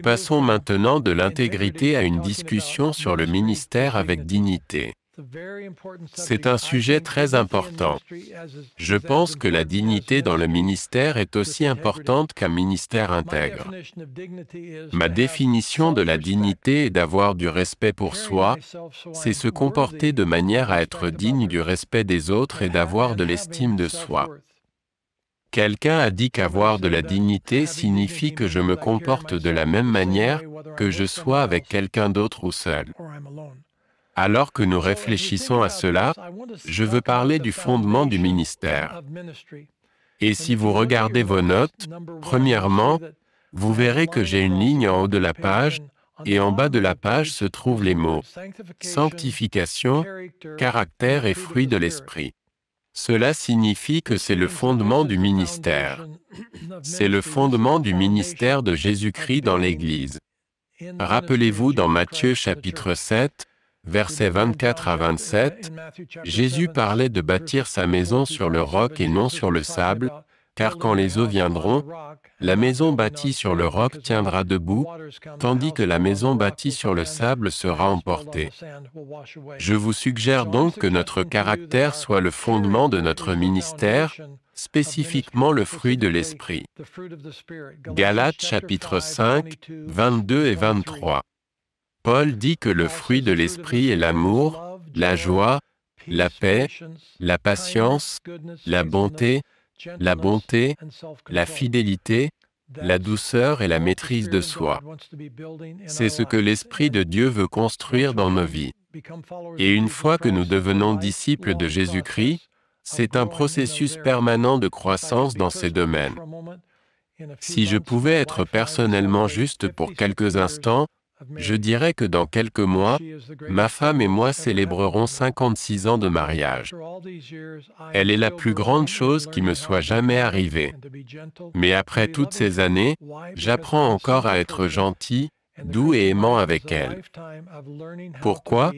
passons maintenant de l'intégrité à une discussion sur le ministère avec dignité. C'est un sujet très important. Je pense que la dignité dans le ministère est aussi importante qu'un ministère intègre. Ma définition de la dignité est d'avoir du respect pour soi, c'est se comporter de manière à être digne du respect des autres et d'avoir de l'estime de soi. Quelqu'un a dit qu'avoir de la dignité signifie que je me comporte de la même manière que je sois avec quelqu'un d'autre ou seul. Alors que nous réfléchissons à cela, je veux parler du fondement du ministère. Et si vous regardez vos notes, premièrement, vous verrez que j'ai une ligne en haut de la page, et en bas de la page se trouvent les mots ⁇ Sanctification, caractère et fruit de l'esprit ⁇ cela signifie que c'est le fondement du ministère. C'est le fondement du ministère de Jésus-Christ dans l'Église. Rappelez-vous dans Matthieu chapitre 7, versets 24 à 27, Jésus parlait de bâtir sa maison sur le roc et non sur le sable, car quand les eaux viendront, la maison bâtie sur le roc tiendra debout, tandis que la maison bâtie sur le sable sera emportée. Je vous suggère donc que notre caractère soit le fondement de notre ministère, spécifiquement le fruit de l'Esprit. Galates chapitre 5, 22 et 23. Paul dit que le fruit de l'Esprit est l'amour, la joie, la paix, la patience, la bonté, la bonté, la fidélité, la douceur et la maîtrise de soi. C'est ce que l'Esprit de Dieu veut construire dans nos vies. Et une fois que nous devenons disciples de Jésus-Christ, c'est un processus permanent de croissance dans ces domaines. Si je pouvais être personnellement juste pour quelques instants, je dirais que dans quelques mois, ma femme et moi célébrerons 56 ans de mariage. Elle est la plus grande chose qui me soit jamais arrivée. Mais après toutes ces années, j'apprends encore à être gentil, doux et aimant avec elle. Pourquoi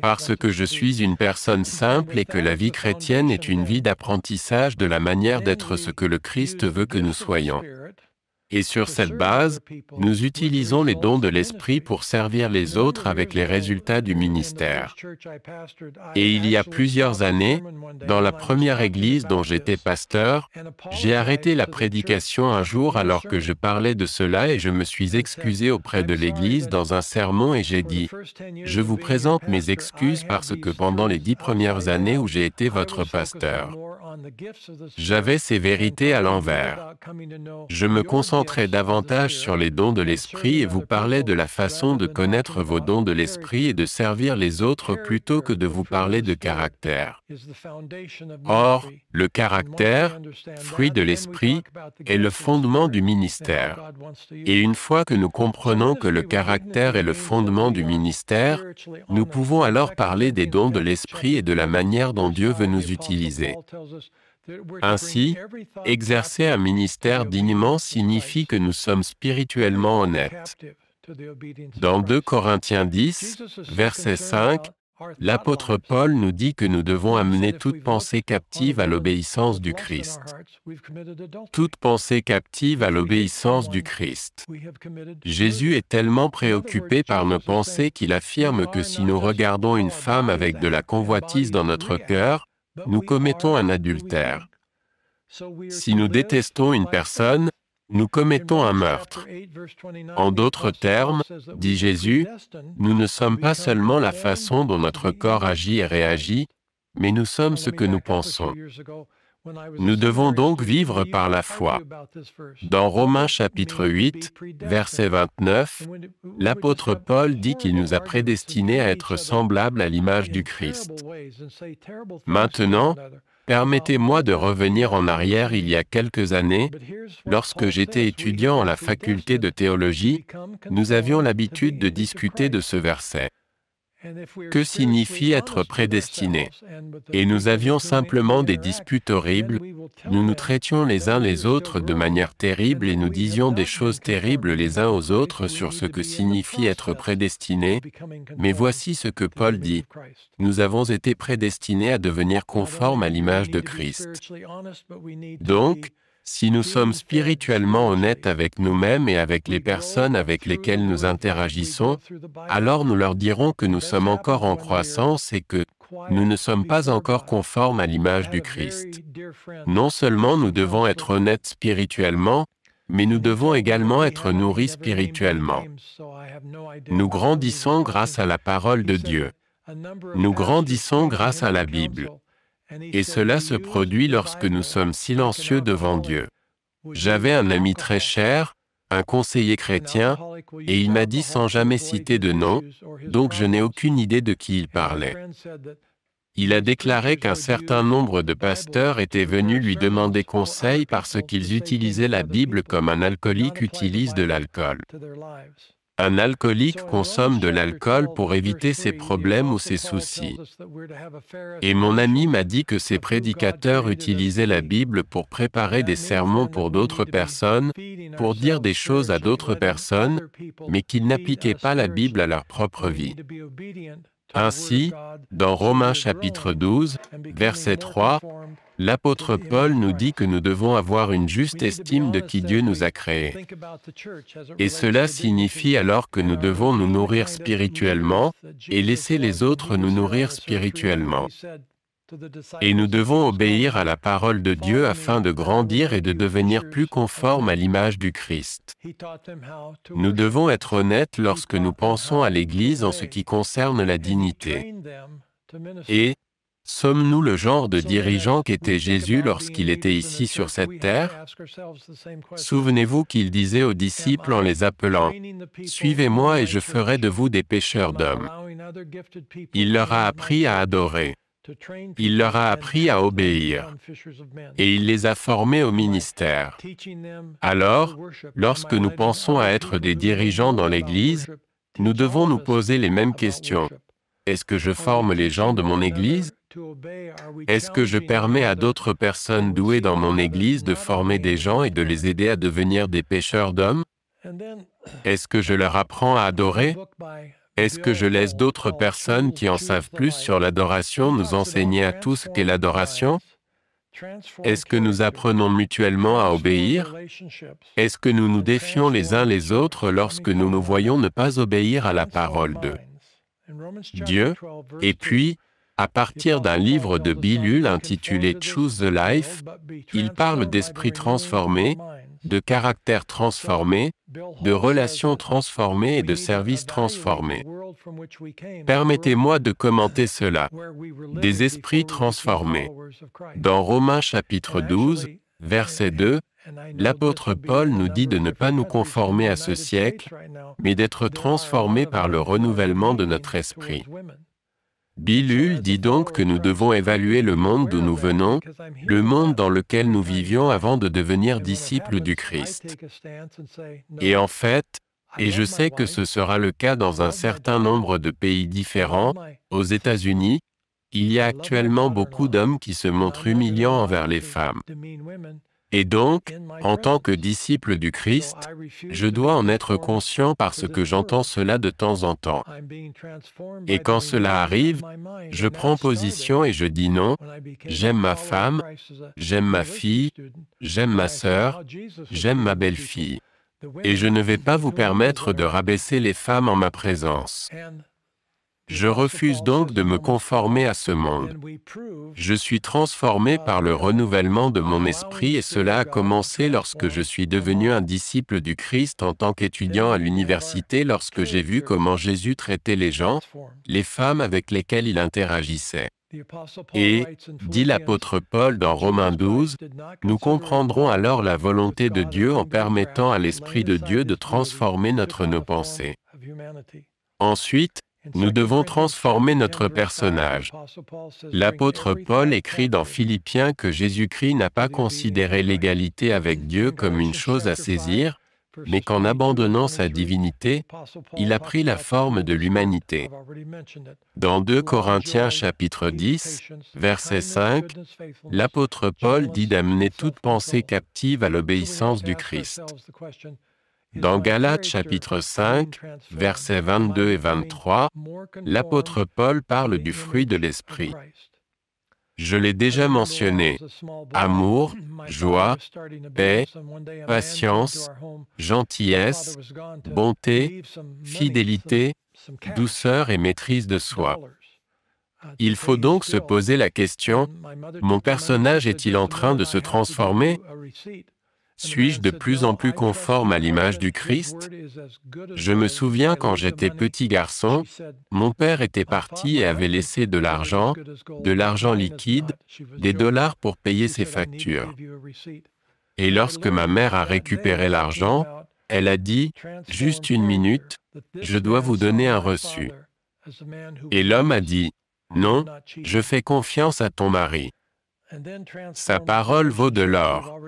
Parce que je suis une personne simple et que la vie chrétienne est une vie d'apprentissage de la manière d'être ce que le Christ veut que nous soyons. Et sur cette base, nous utilisons les dons de l'Esprit pour servir les autres avec les résultats du ministère. Et il y a plusieurs années, dans la première église dont j'étais pasteur, j'ai arrêté la prédication un jour alors que je parlais de cela et je me suis excusé auprès de l'église dans un sermon et j'ai dit, je vous présente mes excuses parce que pendant les dix premières années où j'ai été votre pasteur, j'avais ces vérités à l'envers. Je me concentre davantage sur les dons de l'esprit et vous parlez de la façon de connaître vos dons de l'esprit et de servir les autres plutôt que de vous parler de caractère. Or, le caractère, fruit de l'esprit, est le fondement du ministère. Et une fois que nous comprenons que le caractère est le fondement du ministère, nous pouvons alors parler des dons de l'esprit et de la manière dont Dieu veut nous utiliser. Ainsi, exercer un ministère dignement signifie que nous sommes spirituellement honnêtes. Dans 2 Corinthiens 10, verset 5, l'apôtre Paul nous dit que nous devons amener toute pensée captive à l'obéissance du Christ. Toute pensée captive à l'obéissance du Christ. Jésus est tellement préoccupé par nos pensées qu'il affirme que si nous regardons une femme avec de la convoitise dans notre cœur, nous commettons un adultère. Si nous détestons une personne, nous commettons un meurtre. En d'autres termes, dit Jésus, nous ne sommes pas seulement la façon dont notre corps agit et réagit, mais nous sommes ce que nous pensons. Nous devons donc vivre par la foi. Dans Romains chapitre 8, verset 29, l'apôtre Paul dit qu'il nous a prédestinés à être semblables à l'image du Christ. Maintenant, Permettez-moi de revenir en arrière il y a quelques années, lorsque j'étais étudiant à la faculté de théologie, nous avions l'habitude de discuter de ce verset. Que signifie être prédestiné Et nous avions simplement des disputes horribles, nous nous traitions les uns les autres de manière terrible et nous disions des choses terribles les uns aux autres sur ce que signifie être prédestiné, mais voici ce que Paul dit. Nous avons été prédestinés à devenir conformes à l'image de Christ. Donc, si nous sommes spirituellement honnêtes avec nous-mêmes et avec les personnes avec lesquelles nous interagissons, alors nous leur dirons que nous sommes encore en croissance et que nous ne sommes pas encore conformes à l'image du Christ. Non seulement nous devons être honnêtes spirituellement, mais nous devons également être nourris spirituellement. Nous grandissons grâce à la parole de Dieu. Nous grandissons grâce à la Bible. Et cela se produit lorsque nous sommes silencieux devant Dieu. J'avais un ami très cher, un conseiller chrétien, et il m'a dit sans jamais citer de nom, donc je n'ai aucune idée de qui il parlait. Il a déclaré qu'un certain nombre de pasteurs étaient venus lui demander conseil parce qu'ils utilisaient la Bible comme un alcoolique utilise de l'alcool. Un alcoolique consomme de l'alcool pour éviter ses problèmes ou ses soucis. Et mon ami m'a dit que ces prédicateurs utilisaient la Bible pour préparer des sermons pour d'autres personnes, pour dire des choses à d'autres personnes, mais qu'ils n'appliquaient pas la Bible à leur propre vie. Ainsi, dans Romains chapitre 12, verset 3, l'apôtre Paul nous dit que nous devons avoir une juste estime de qui Dieu nous a créés. Et cela signifie alors que nous devons nous nourrir spirituellement et laisser les autres nous nourrir spirituellement. Et nous devons obéir à la parole de Dieu afin de grandir et de devenir plus conformes à l'image du Christ. Nous devons être honnêtes lorsque nous pensons à l'Église en ce qui concerne la dignité. Et, sommes-nous le genre de dirigeant qu'était Jésus lorsqu'il était ici sur cette terre Souvenez-vous qu'il disait aux disciples en les appelant, Suivez-moi et je ferai de vous des pécheurs d'hommes. Il leur a appris à adorer. Il leur a appris à obéir et il les a formés au ministère. Alors, lorsque nous pensons à être des dirigeants dans l'Église, nous devons nous poser les mêmes questions. Est-ce que je forme les gens de mon Église Est-ce que je permets à d'autres personnes douées dans mon Église de former des gens et de les aider à devenir des pêcheurs d'hommes Est-ce que je leur apprends à adorer est-ce que je laisse d'autres personnes qui en savent plus sur l'adoration nous enseigner à tous qu'est l'adoration Est-ce que nous apprenons mutuellement à obéir Est-ce que nous nous défions les uns les autres lorsque nous nous voyons ne pas obéir à la parole de Dieu Et puis, à partir d'un livre de Bilul intitulé Choose the Life, il parle d'esprit transformé, de caractères transformés, de relations transformées et de services transformés. Permettez-moi de commenter cela. Des esprits transformés. Dans Romains chapitre 12, verset 2, l'apôtre Paul nous dit de ne pas nous conformer à ce siècle, mais d'être transformés par le renouvellement de notre esprit. Bilul dit donc que nous devons évaluer le monde d'où nous venons, le monde dans lequel nous vivions avant de devenir disciples du Christ. Et en fait, et je sais que ce sera le cas dans un certain nombre de pays différents, aux États-Unis, il y a actuellement beaucoup d'hommes qui se montrent humiliants envers les femmes. Et donc, en tant que disciple du Christ, je dois en être conscient parce que j'entends cela de temps en temps. Et quand cela arrive, je prends position et je dis non, j'aime ma femme, j'aime ma fille, j'aime ma sœur, j'aime ma belle-fille. Et je ne vais pas vous permettre de rabaisser les femmes en ma présence. Je refuse donc de me conformer à ce monde. Je suis transformé par le renouvellement de mon esprit et cela a commencé lorsque je suis devenu un disciple du Christ en tant qu'étudiant à l'université lorsque j'ai vu comment Jésus traitait les gens, les femmes avec lesquelles il interagissait. Et, dit l'apôtre Paul dans Romains 12, nous comprendrons alors la volonté de Dieu en permettant à l'Esprit de Dieu de transformer notre nos pensées. Ensuite, nous devons transformer notre personnage. L'apôtre Paul écrit dans Philippiens que Jésus-Christ n'a pas considéré l'égalité avec Dieu comme une chose à saisir, mais qu'en abandonnant sa divinité, il a pris la forme de l'humanité. Dans 2 Corinthiens chapitre 10, verset 5, l'apôtre Paul dit d'amener toute pensée captive à l'obéissance du Christ. Dans Galates chapitre 5, versets 22 et 23, l'apôtre Paul parle du fruit de l'Esprit. Je l'ai déjà mentionné. Amour, joie, paix, patience, gentillesse, bonté, fidélité, douceur et maîtrise de soi. Il faut donc se poser la question, mon personnage est-il en train de se transformer suis-je de plus en plus conforme à l'image du Christ Je me souviens quand j'étais petit garçon, mon père était parti et avait laissé de l'argent, de l'argent liquide, des dollars pour payer ses factures. Et lorsque ma mère a récupéré l'argent, elle a dit, juste une minute, je dois vous donner un reçu. Et l'homme a dit, non, je fais confiance à ton mari. Sa parole vaut de l'or.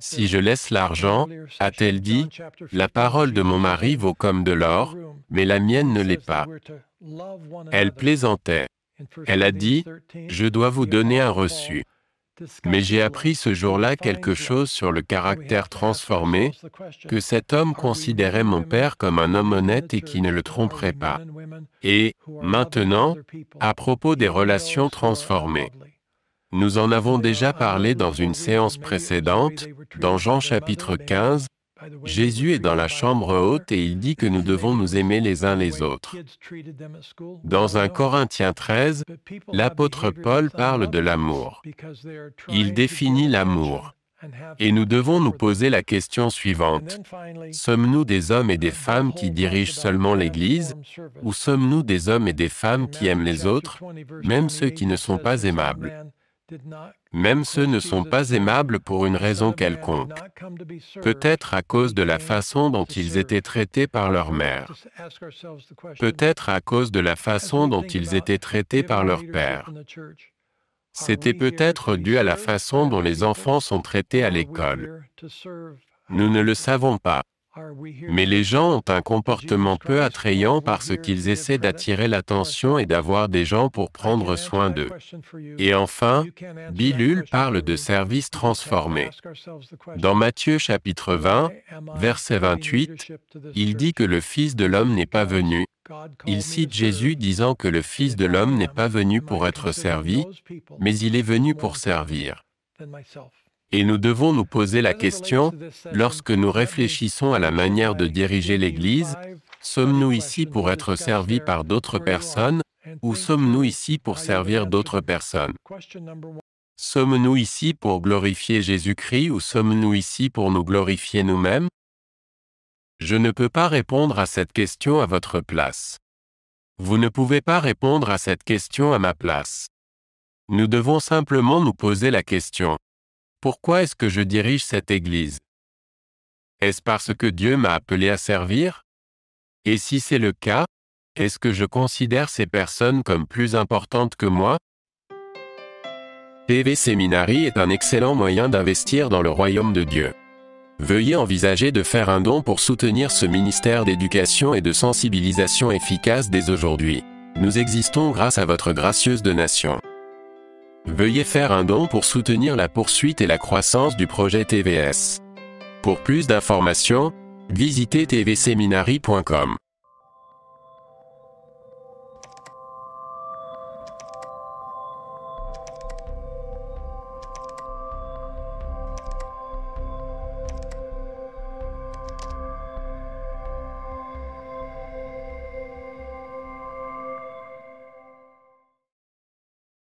Si je laisse l'argent, a-t-elle dit, la parole de mon mari vaut comme de l'or, mais la mienne ne l'est pas. Elle plaisantait. Elle a dit, je dois vous donner un reçu. Mais j'ai appris ce jour-là quelque chose sur le caractère transformé, que cet homme considérait mon père comme un homme honnête et qui ne le tromperait pas. Et, maintenant, à propos des relations transformées. Nous en avons déjà parlé dans une séance précédente, dans Jean chapitre 15, Jésus est dans la chambre haute et il dit que nous devons nous aimer les uns les autres. Dans un Corinthiens 13, l'apôtre Paul parle de l'amour. Il définit l'amour. Et nous devons nous poser la question suivante. Sommes-nous des hommes et des femmes qui dirigent seulement l'Église ou sommes-nous des hommes et des femmes qui aiment les autres, même ceux qui ne sont pas aimables même ceux ne sont pas aimables pour une raison quelconque, peut-être à cause de la façon dont ils étaient traités par leur mère, peut-être à cause de la façon dont ils étaient traités par leur père. C'était peut-être dû à la façon dont les enfants sont traités à l'école. Nous ne le savons pas. Mais les gens ont un comportement peu attrayant parce qu'ils essaient d'attirer l'attention et d'avoir des gens pour prendre soin d'eux. Et enfin, Bilule parle de service transformé. Dans Matthieu chapitre 20, verset 28, il dit que le Fils de l'homme n'est pas venu. Il cite Jésus disant que le Fils de l'homme n'est pas venu pour être servi, mais il est venu pour servir. Et nous devons nous poser la question, uh, lorsque nous réfléchissons à la uh, manière de diriger l'Église, sommes-nous uh, ici pour être servis par d'autres personnes ou sommes-nous ici pour servir d'autres personnes Sommes-nous ici pour glorifier Jésus-Christ ou sommes-nous ici pour nous glorifier nous-mêmes Je ne peux pas répondre à cette question à votre place. Vous ne pouvez pas répondre à cette question à ma place. Nous devons simplement nous poser la question, pourquoi est-ce que je dirige cette Église Est-ce parce que Dieu m'a appelé à servir Et si c'est le cas, est-ce que je considère ces personnes comme plus importantes que moi TV Seminary est un excellent moyen d'investir dans le royaume de Dieu. Veuillez envisager de faire un don pour soutenir ce ministère d'éducation et de sensibilisation efficace dès aujourd'hui. Nous existons grâce à votre gracieuse donation. Veuillez faire un don pour soutenir la poursuite et la croissance du projet TVS. Pour plus d'informations, visitez tvseminary.com.